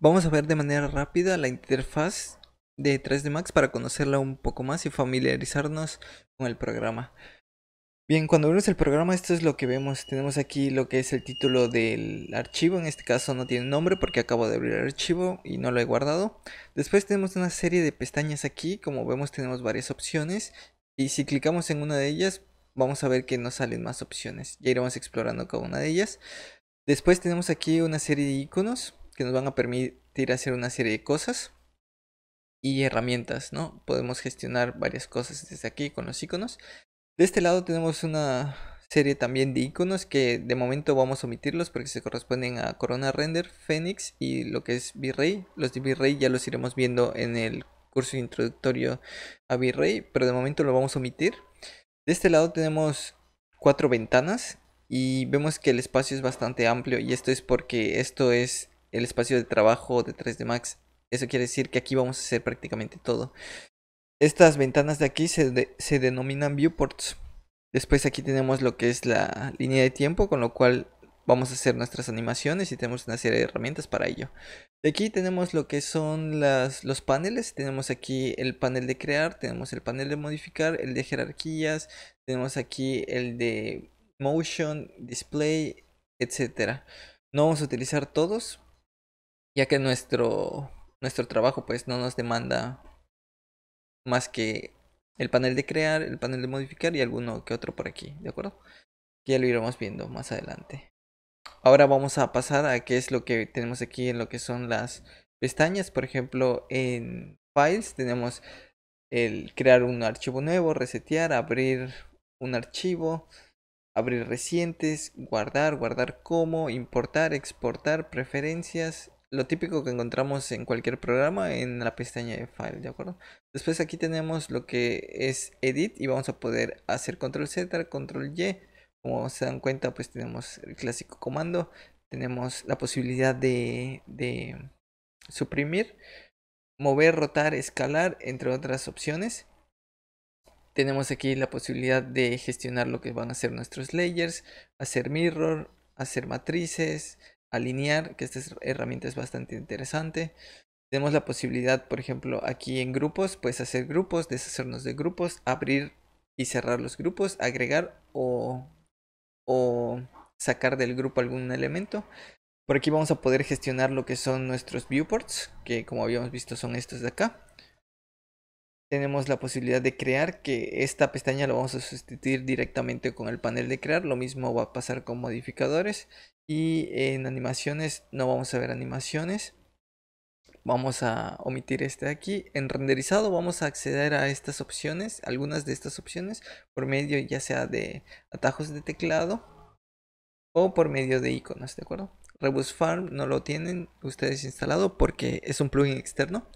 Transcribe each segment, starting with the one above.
Vamos a ver de manera rápida la interfaz de 3D Max para conocerla un poco más y familiarizarnos con el programa. Bien, cuando vemos el programa esto es lo que vemos. Tenemos aquí lo que es el título del archivo. En este caso no tiene nombre porque acabo de abrir el archivo y no lo he guardado. Después tenemos una serie de pestañas aquí. Como vemos tenemos varias opciones y si clicamos en una de ellas, vamos a ver que nos salen más opciones. Ya iremos explorando cada una de ellas. Después tenemos aquí una serie de iconos que nos van a permitir hacer una serie de cosas y herramientas, ¿no? Podemos gestionar varias cosas desde aquí con los iconos. De este lado tenemos una serie también de iconos que de momento vamos a omitirlos porque se corresponden a Corona Render, Phoenix y lo que es V-Ray. Los de V-Ray ya los iremos viendo en el curso introductorio a Virrey, pero de momento lo vamos a omitir. De este lado tenemos cuatro ventanas y vemos que el espacio es bastante amplio y esto es porque esto es el espacio de trabajo de 3D Max. Eso quiere decir que aquí vamos a hacer prácticamente todo. Estas ventanas de aquí se, se denominan viewports. Después aquí tenemos lo que es la línea de tiempo, con lo cual vamos a hacer nuestras animaciones y tenemos una serie de herramientas para ello. aquí tenemos lo que son los paneles, tenemos aquí el panel de crear, tenemos el panel de modificar, el de jerarquías, tenemos aquí el de motion, display, etc. No vamos a utilizar todos, ya que nuestro, nuestro trabajo pues no nos demanda más que el panel de crear, el panel de modificar y alguno que otro por aquí, ¿de acuerdo? Que ya lo iremos viendo más adelante. Ahora vamos a pasar a qué es lo que tenemos aquí en lo que son las pestañas. Por ejemplo, en Files tenemos el crear un archivo nuevo, resetear, abrir un archivo, abrir recientes, guardar, guardar como, importar, exportar, preferencias, lo típico que encontramos en cualquier programa en la pestaña de file, ¿de acuerdo? Después aquí tenemos lo que es edit y vamos a poder hacer control Z, control Y como se dan cuenta, pues tenemos el clásico comando, tenemos la posibilidad de, de suprimir, mover, rotar, escalar, entre otras opciones. Tenemos aquí la posibilidad de gestionar lo que van a ser nuestros layers, hacer mirror, hacer matrices, alinear, que esta herramienta es bastante interesante. Tenemos la posibilidad, por ejemplo, aquí en grupos, pues hacer grupos, deshacernos de grupos, abrir y cerrar los grupos, agregar o o sacar del grupo algún elemento. Por aquí vamos a poder gestionar lo que son nuestros viewports, que como habíamos visto son estos de acá. Tenemos la posibilidad de crear, que esta pestaña Lo vamos a sustituir directamente con el panel de crear. Lo mismo va a pasar con modificadores. Y en animaciones no vamos a ver animaciones. Vamos a omitir este de aquí. En renderizado vamos a acceder a estas opciones, algunas de estas opciones, por medio ya sea de atajos de teclado o por medio de iconos, ¿de acuerdo? Rebus Farm no lo tienen ustedes instalado porque es un plugin externo.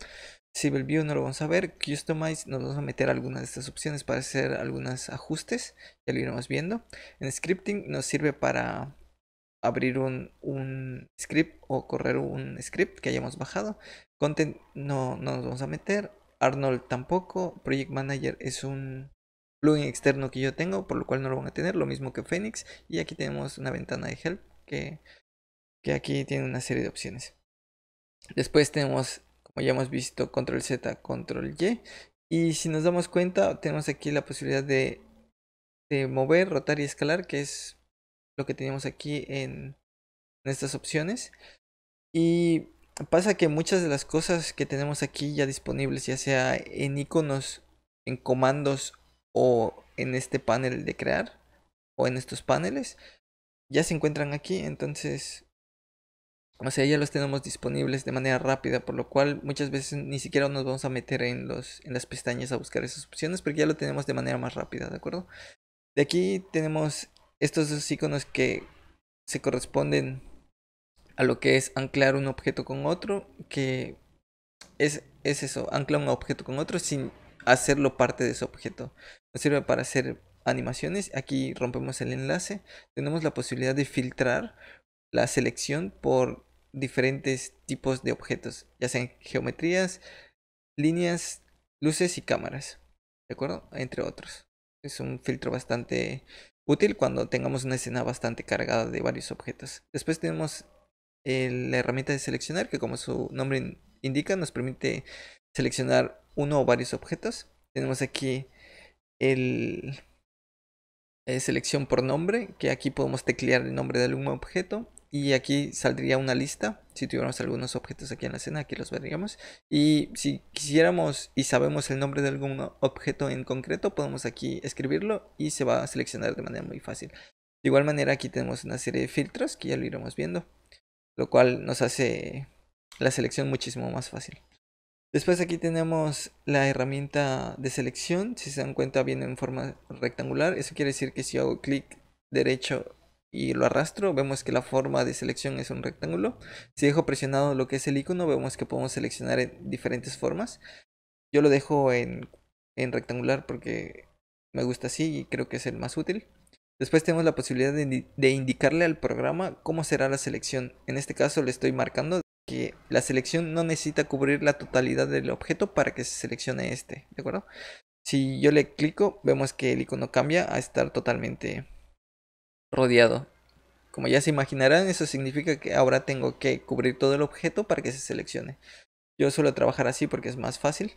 Civil View no lo vamos a ver. Customize nos vamos a meter algunas de estas opciones para hacer algunos ajustes. Ya lo iremos viendo. En scripting nos sirve para abrir un, script o correr un script que hayamos bajado. Content no, nos vamos a meter. Arnold tampoco. Project Manager es un plugin externo que yo tengo, por lo cual no lo van a tener. Lo mismo que Phoenix. Y aquí tenemos una ventana de help que, que aquí tiene una serie de opciones. Después tenemos, como ya hemos visto, control Z, control Y. Y si nos damos cuenta, tenemos aquí la posibilidad de, de mover, rotar y escalar, que es lo que tenemos aquí en, estas opciones. Y pasa que muchas de las cosas que tenemos aquí ya disponibles, ya sea en iconos, en comandos o en este panel de crear o en estos paneles, ya se encuentran aquí, entonces, o sea, ya los tenemos disponibles de manera rápida, por lo cual muchas veces ni siquiera nos vamos a meter en, los, en las pestañas a buscar esas opciones, porque ya lo tenemos de manera más rápida, ¿de acuerdo? De aquí tenemos estos dos iconos que se corresponden a lo que es anclar un objeto con otro, que es, es eso, ancla un objeto con otro sin hacerlo parte de ese objeto. Nos sirve para hacer animaciones, aquí rompemos el enlace, tenemos la posibilidad de filtrar la selección por diferentes tipos de objetos, ya sean geometrías, líneas, luces y cámaras, ¿de acuerdo? Entre otros. Es un filtro bastante útil cuando tengamos una escena bastante cargada de varios objetos. Después tenemos la herramienta de seleccionar que como su nombre indica nos permite seleccionar uno o varios objetos. Tenemos aquí el eh, selección por nombre que aquí podemos teclear el nombre de algún objeto y aquí saldría una lista. Si tuviéramos algunos objetos aquí en la escena, aquí los veríamos. Y si quisiéramos y sabemos el nombre de algún objeto en concreto, podemos aquí escribirlo y se va a seleccionar de manera muy fácil. De igual manera aquí tenemos una serie de filtros que ya lo iremos viendo. Lo cual nos hace la selección muchísimo más fácil. Después aquí tenemos la herramienta de selección. Si se dan cuenta viene en forma rectangular. Eso quiere decir que si hago clic derecho y lo arrastro, vemos que la forma de selección es un rectángulo. Si dejo presionado lo que es el icono, vemos que podemos seleccionar en diferentes formas. Yo lo dejo en, en rectangular porque me gusta así y creo que es el más útil. Después tenemos la posibilidad de, indicarle al programa cómo será la selección. En este caso le estoy marcando que la selección no necesita cubrir la totalidad del objeto para que se seleccione este, ¿de acuerdo? Si yo le clico, vemos que el icono cambia a estar totalmente rodeado. Como ya se imaginarán, eso significa que ahora tengo que cubrir todo el objeto para que se seleccione. Yo suelo trabajar así porque es más fácil.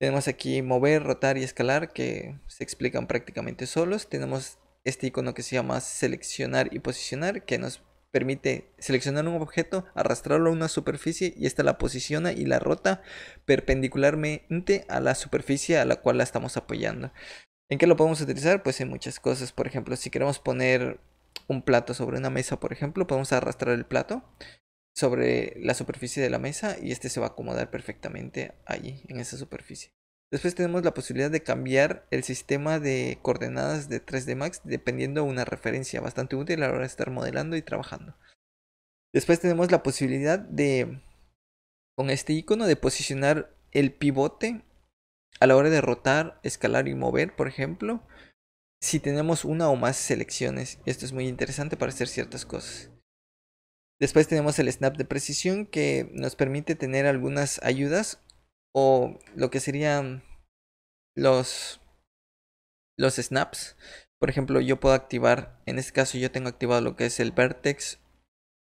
Tenemos aquí mover, rotar y escalar que se explican prácticamente solos. Tenemos este icono que se llama seleccionar y posicionar que nos permite seleccionar un objeto, arrastrarlo a una superficie y esta la posiciona y la rota perpendicularmente a la superficie a la cual la estamos apoyando. ¿En qué lo podemos utilizar? Pues en muchas cosas. Por ejemplo, si queremos poner un plato sobre una mesa, por ejemplo, podemos arrastrar el plato sobre la superficie de la mesa y este se va a acomodar perfectamente allí, en esa superficie. Después tenemos la posibilidad de cambiar el sistema de coordenadas de 3D Max dependiendo de una referencia, bastante útil a la hora de estar modelando y trabajando. Después tenemos la posibilidad de, con este icono, de posicionar el pivote a la hora de rotar, escalar y mover, por ejemplo, si tenemos una o más selecciones. Esto es muy interesante para hacer ciertas cosas. Después tenemos el snap de precisión que nos permite tener algunas ayudas o lo que serían los, los snaps. Por ejemplo, yo puedo activar, en este caso yo tengo activado lo que es el vertex,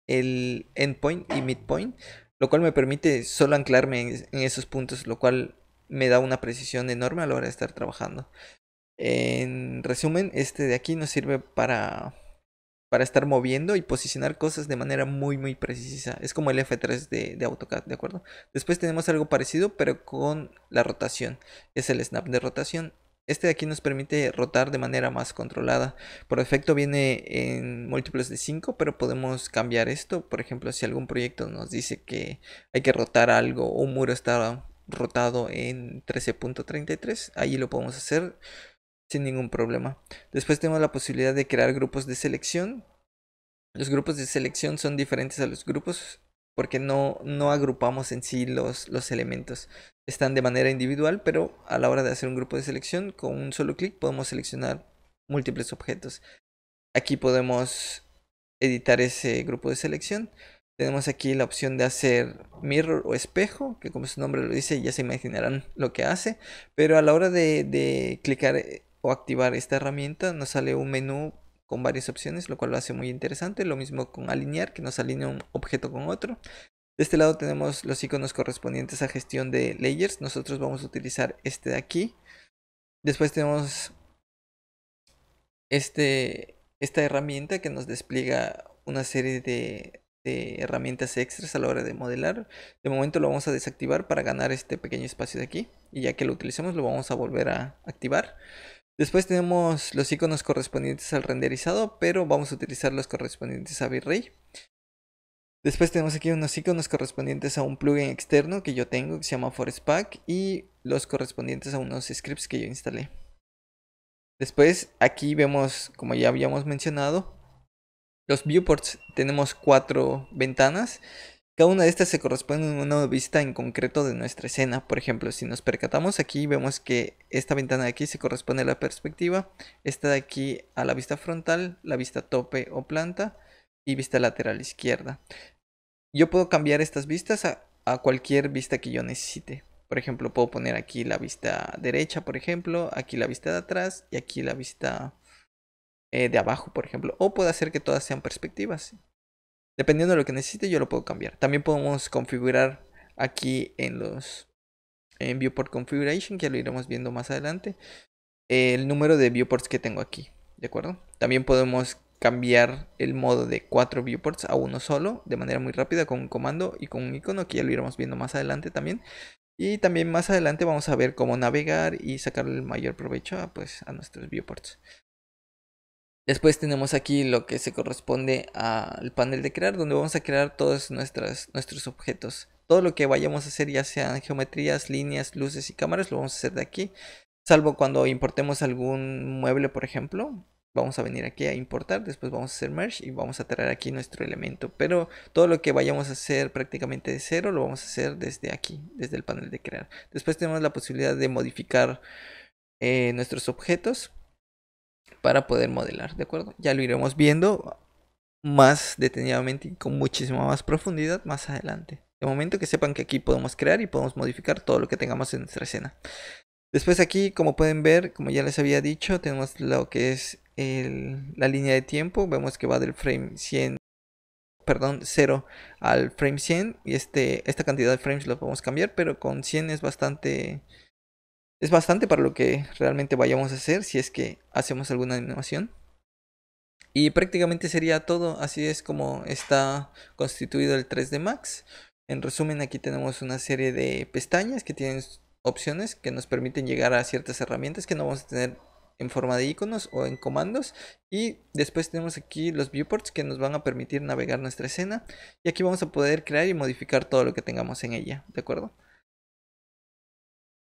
el endpoint y midpoint, lo cual me permite solo anclarme en, en esos puntos, lo cual me da una precisión enorme a la hora de estar trabajando. En resumen, este de aquí nos sirve para, para estar moviendo y posicionar cosas de manera muy, muy precisa. Es como el F3 de, AutoCAD, ¿de acuerdo? Después tenemos algo parecido, pero con la rotación. Es el snap de rotación. Este de aquí nos permite rotar de manera más controlada. Por defecto viene en Múltiples de 5, pero podemos cambiar esto. Por ejemplo, si algún proyecto nos dice que hay que rotar algo, O un muro está rotado en 13.33. Ahí lo podemos hacer sin ningún problema. Después tenemos la posibilidad de crear grupos de selección. Los grupos de selección son diferentes a los grupos porque no, no agrupamos en sí los, los elementos. Están de manera individual, pero a la hora de hacer un grupo de selección, con un solo clic podemos seleccionar múltiples objetos. Aquí podemos editar ese grupo de selección. Tenemos aquí la opción de hacer mirror o espejo, que como su nombre lo dice ya se imaginarán lo que hace, pero a la hora de, de clicar eh, o activar esta herramienta nos sale un menú con varias opciones, lo cual lo hace muy interesante. Lo mismo con alinear, que nos alinea un objeto con otro. De este lado tenemos los iconos correspondientes a gestión de layers. Nosotros vamos a utilizar este de aquí. Después tenemos este, esta herramienta que nos despliega una serie de de este, herramientas extras a la hora de modelar. De momento lo vamos a desactivar para ganar este pequeño espacio de aquí. Y ya que lo utilicemos lo vamos a volver a activar. Después tenemos los iconos correspondientes al renderizado, pero vamos a utilizar los correspondientes a V-Ray Después tenemos aquí unos iconos correspondientes a un plugin externo que yo tengo que se llama Forest Pack y los correspondientes a unos scripts que yo instalé. Después aquí vemos, como ya habíamos mencionado, los viewports tenemos cuatro ventanas. Cada una de estas se corresponde a una vista en concreto de nuestra escena. Por ejemplo, si nos percatamos aquí, vemos que esta ventana de aquí se corresponde a la perspectiva, esta de aquí a la vista frontal, la vista tope o planta y vista lateral izquierda. Yo puedo cambiar estas vistas a, a cualquier vista que yo necesite. Por ejemplo, puedo poner aquí la vista derecha, por ejemplo, aquí la vista de atrás y aquí la vista eh, de abajo, por ejemplo. O puede hacer que todas sean perspectivas. Dependiendo de lo que necesite, yo lo puedo cambiar. También podemos configurar aquí en los en viewport configuration que lo iremos viendo más adelante el número de viewports que tengo aquí de acuerdo también podemos cambiar el modo de cuatro viewports a uno solo de manera muy rápida con un comando y con un icono que ya lo iremos viendo más adelante también y también más adelante vamos a ver cómo navegar y sacar el mayor provecho ah, pues, a nuestros viewports Después tenemos aquí lo que se corresponde al panel de crear, donde vamos a crear todos nuestros objetos. Todo lo que vayamos a hacer, ya sean geometrías, líneas, luces y cámaras, lo vamos a hacer de aquí. Salvo cuando importemos algún mueble, por ejemplo. Vamos a venir aquí a importar, después vamos a hacer merge y vamos a traer aquí nuestro elemento. Pero todo lo que vayamos a hacer prácticamente de cero lo vamos a hacer desde aquí, desde el panel de crear. Después tenemos la posibilidad de modificar eh, nuestros objetos para poder modelar, ¿de acuerdo? Ya lo iremos viendo más detenidamente y con muchísima más profundidad más adelante. De momento que sepan que aquí podemos crear y podemos modificar todo lo que tengamos en nuestra escena. Después aquí, como pueden ver, como ya les había dicho, tenemos lo que es la línea de tiempo. Vemos que va del frame 100 perdón, 0 al frame 100 y este, esta cantidad de frames lo podemos cambiar, pero con 100 es bastante es bastante para lo que realmente vayamos a hacer si es que hacemos alguna animación. Y prácticamente sería todo, así es como está constituido el 3D Max. En resumen, aquí tenemos una serie de pestañas que tienen opciones que nos permiten llegar a ciertas herramientas que no vamos a tener en forma de iconos o en comandos y después tenemos aquí los viewports que nos van a permitir navegar nuestra escena y aquí vamos a poder crear y modificar todo lo que tengamos en ella, ¿de acuerdo?